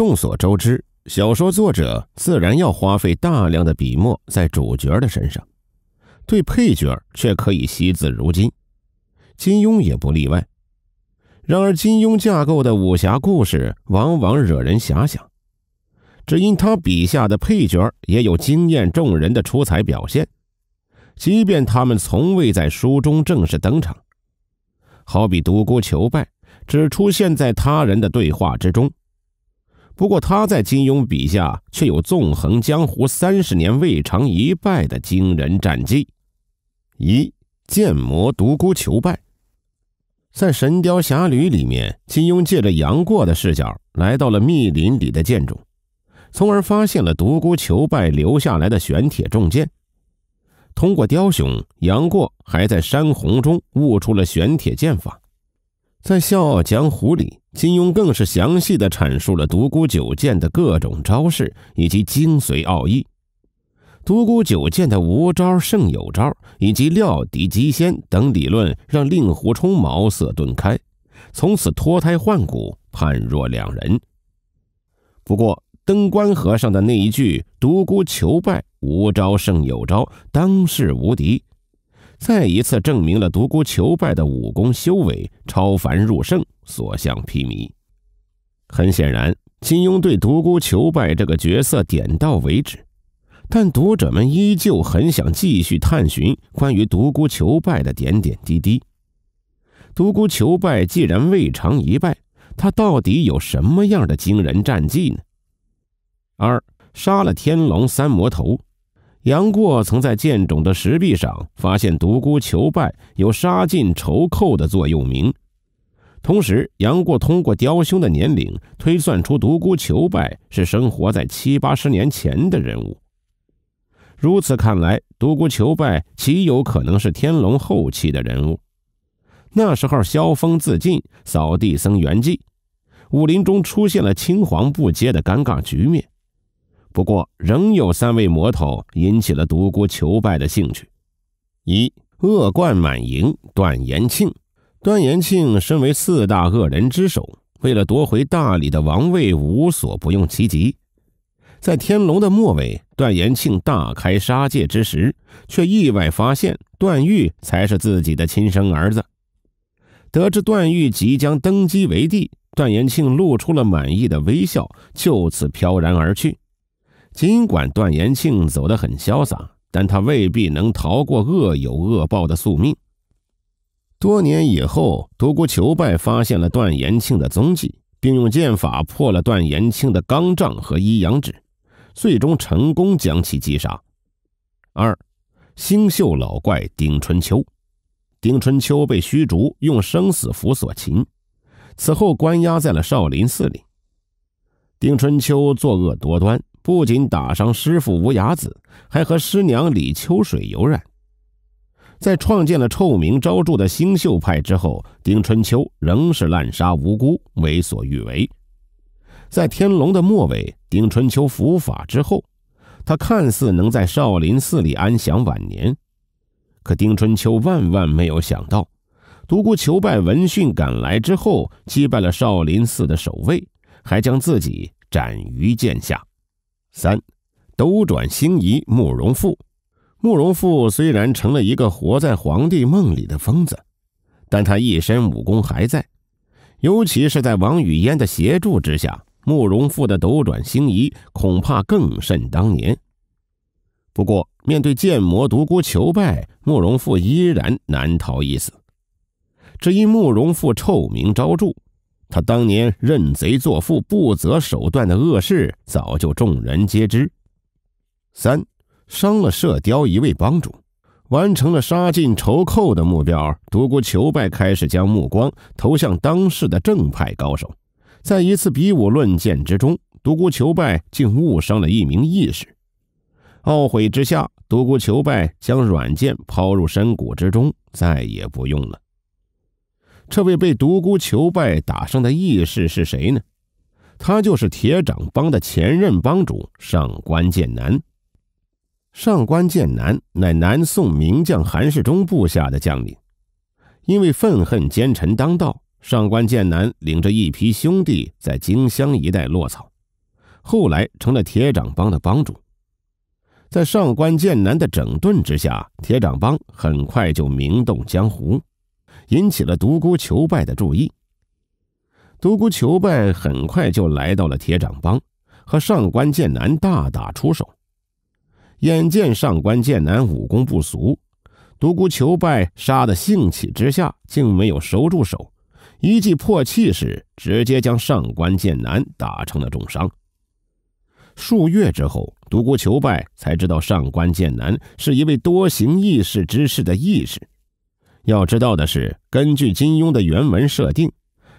众所周知，小说作者自然要花费大量的笔墨在主角的身上，对配角却可以惜字如金。金庸也不例外。然而，金庸架构的武侠故事往往惹人遐想，只因他笔下的配角也有惊艳众人的出彩表现，即便他们从未在书中正式登场。好比独孤求败，只出现在他人的对话之中。不过，他在金庸笔下却有纵横江湖三十年未尝一败的惊人战绩。一剑魔独孤求败，在《神雕侠侣》里面，金庸借着杨过的视角，来到了密林里的剑冢，从而发现了独孤求败留下来的玄铁重剑。通过雕雄，杨过还在山洪中悟出了玄铁剑法。在《笑傲江湖》里，金庸更是详细的阐述了独孤九剑的各种招式以及精髓奥义。独孤九剑的无招胜有招，以及料敌机先等理论，让令狐冲茅塞顿开，从此脱胎换骨，判若两人。不过，登关和尚的那一句“独孤求败，无招胜有招，当世无敌”。再一次证明了独孤求败的武功修为超凡入圣，所向披靡。很显然，金庸对独孤求败这个角色点到为止，但读者们依旧很想继续探寻关于独孤求败的点点滴滴。独孤求败既然未尝一败，他到底有什么样的惊人战绩呢？二，杀了天龙三魔头。杨过曾在剑冢的石壁上发现独孤求败有“杀尽仇寇”的座右铭，同时，杨过通过雕兄的年龄推算出独孤求败是生活在七八十年前的人物。如此看来，独孤求败极有可能是天龙后期的人物。那时候，萧峰自尽，扫地僧圆寂，武林中出现了青黄不接的尴尬局面。不过，仍有三位魔头引起了独孤求败的兴趣。一恶贯满盈段延庆，段延庆身为四大恶人之首，为了夺回大理的王位，无所不用其极。在天龙的末尾，段延庆大开杀戒之时，却意外发现段誉才是自己的亲生儿子。得知段誉即将登基为帝，段延庆露出了满意的微笑，就此飘然而去。尽管段延庆走得很潇洒，但他未必能逃过恶有恶报的宿命。多年以后，独孤求败发现了段延庆的踪迹，并用剑法破了段延庆的钢杖和一阳指，最终成功将其击杀。二，星宿老怪丁春秋，丁春秋被虚竹用生死符所擒，此后关押在了少林寺里。丁春秋作恶多端。不仅打伤师傅无涯子，还和师娘李秋水有染。在创建了臭名昭著的星宿派之后，丁春秋仍是滥杀无辜，为所欲为。在《天龙》的末尾，丁春秋伏法之后，他看似能在少林寺里安享晚年，可丁春秋万万没有想到，独孤求败闻讯赶来之后，击败了少林寺的守卫，还将自己斩于剑下。三，斗转星移。慕容复，慕容复虽然成了一个活在皇帝梦里的疯子，但他一身武功还在，尤其是在王语嫣的协助之下，慕容复的斗转星移恐怕更甚当年。不过，面对剑魔独孤求败，慕容复依然难逃一死，只因慕容复臭名昭著。他当年认贼作父、不择手段的恶事，早就众人皆知。三，伤了射雕一位帮主，完成了杀尽仇寇的目标。独孤求败开始将目光投向当世的正派高手。在一次比武论剑之中，独孤求败竟误伤了一名义士，懊悔之下，独孤求败将软剑抛入深谷之中，再也不用了。这位被独孤求败打伤的义士是谁呢？他就是铁掌帮的前任帮主上官剑南。上官剑南乃南宋名将韩世忠部下的将领，因为愤恨奸臣当道，上官剑南领着一批兄弟在荆襄一带落草，后来成了铁掌帮的帮主。在上官剑南的整顿之下，铁掌帮很快就名动江湖。引起了独孤求败的注意。独孤求败很快就来到了铁掌帮，和上官剑南大打出手。眼见上官剑南武功不俗，独孤求败杀的兴起之下，竟没有收住手，一记破气势直接将上官剑南打成了重伤。数月之后，独孤求败才知道上官剑南是一位多行义事之士的义士。要知道的是，根据金庸的原文设定，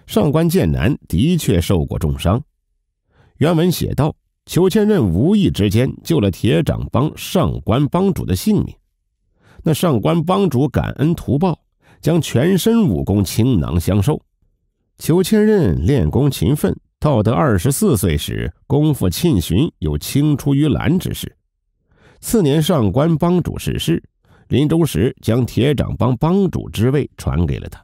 上官剑南的确受过重伤。原文写道：“裘千仞无意之间救了铁掌帮上官帮主的性命，那上官帮主感恩图报，将全身武功倾囊相授。裘千仞练功勤奋，到得二十四岁时，功夫浸寻，有青出于蓝之势。次年，上官帮主逝世。”临终时，将铁掌帮帮主之位传给了他。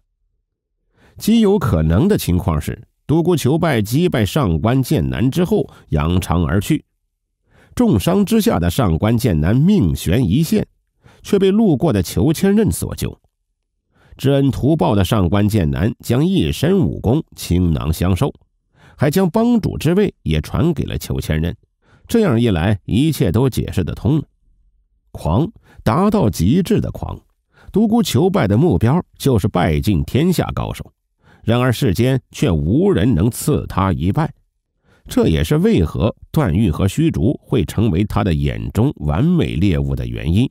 极有可能的情况是，独孤求败击败上官剑南之后，扬长而去。重伤之下的上官剑南命悬一线，却被路过的裘千仞所救。知恩图报的上官剑南将一身武功倾囊相授，还将帮主之位也传给了裘千仞。这样一来，一切都解释得通了。狂，达到极致的狂。独孤求败的目标就是拜尽天下高手，然而世间却无人能赐他一拜。这也是为何段誉和虚竹会成为他的眼中完美猎物的原因，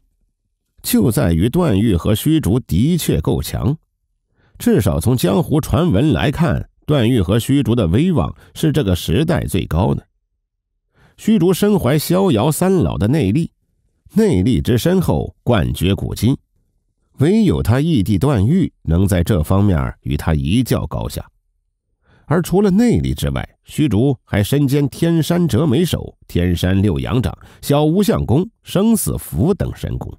就在于段誉和虚竹的确够强。至少从江湖传闻来看，段誉和虚竹的威望是这个时代最高的。虚竹身怀逍遥三老的内力。内力之深厚，冠绝古今，唯有他义弟段誉能在这方面与他一较高下。而除了内力之外，虚竹还身兼天山折梅手、天山六阳掌、小无相功、生死符等神功。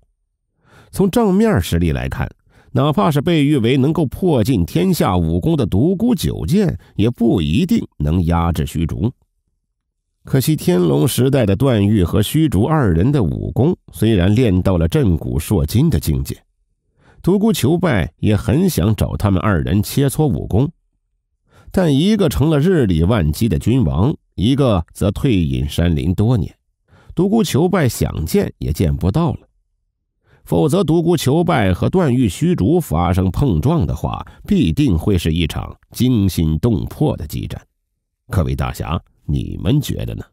从正面实力来看，哪怕是被誉为能够破尽天下武功的独孤九剑，也不一定能压制虚竹。可惜，天龙时代的段誉和虚竹二人的武功虽然练到了震古烁今的境界，独孤求败也很想找他们二人切磋武功，但一个成了日理万机的君王，一个则退隐山林多年，独孤求败想见也见不到了。否则，独孤求败和段誉、虚竹发生碰撞的话，必定会是一场惊心动魄的激战。各位大侠。你们觉得呢？